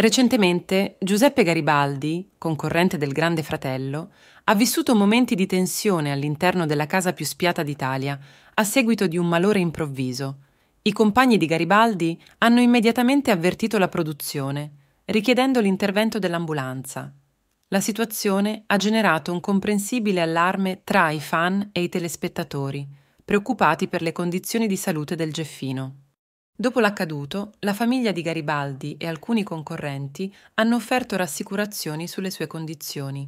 Recentemente Giuseppe Garibaldi, concorrente del Grande Fratello, ha vissuto momenti di tensione all'interno della casa più spiata d'Italia a seguito di un malore improvviso. I compagni di Garibaldi hanno immediatamente avvertito la produzione, richiedendo l'intervento dell'ambulanza. La situazione ha generato un comprensibile allarme tra i fan e i telespettatori, preoccupati per le condizioni di salute del Geffino. Dopo l'accaduto, la famiglia di Garibaldi e alcuni concorrenti hanno offerto rassicurazioni sulle sue condizioni.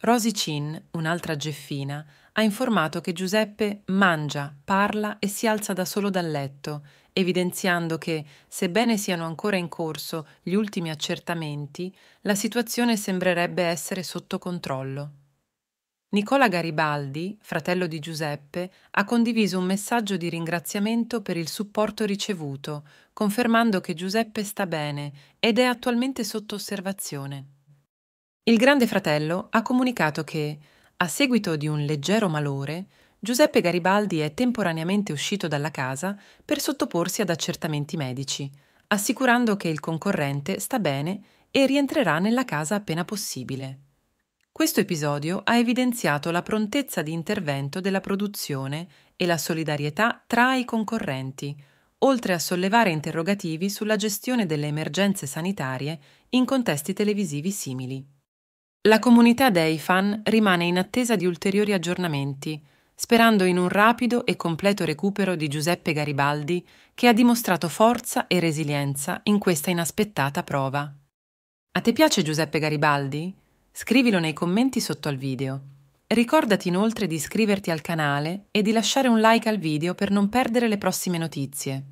Rosy Chin, un'altra geffina, ha informato che Giuseppe mangia, parla e si alza da solo dal letto, evidenziando che, sebbene siano ancora in corso gli ultimi accertamenti, la situazione sembrerebbe essere sotto controllo. Nicola Garibaldi, fratello di Giuseppe, ha condiviso un messaggio di ringraziamento per il supporto ricevuto, confermando che Giuseppe sta bene ed è attualmente sotto osservazione. Il grande fratello ha comunicato che, a seguito di un leggero malore, Giuseppe Garibaldi è temporaneamente uscito dalla casa per sottoporsi ad accertamenti medici, assicurando che il concorrente sta bene e rientrerà nella casa appena possibile. Questo episodio ha evidenziato la prontezza di intervento della produzione e la solidarietà tra i concorrenti, oltre a sollevare interrogativi sulla gestione delle emergenze sanitarie in contesti televisivi simili. La comunità dei fan rimane in attesa di ulteriori aggiornamenti, sperando in un rapido e completo recupero di Giuseppe Garibaldi che ha dimostrato forza e resilienza in questa inaspettata prova. A te piace Giuseppe Garibaldi? Scrivilo nei commenti sotto al video. Ricordati inoltre di iscriverti al canale e di lasciare un like al video per non perdere le prossime notizie.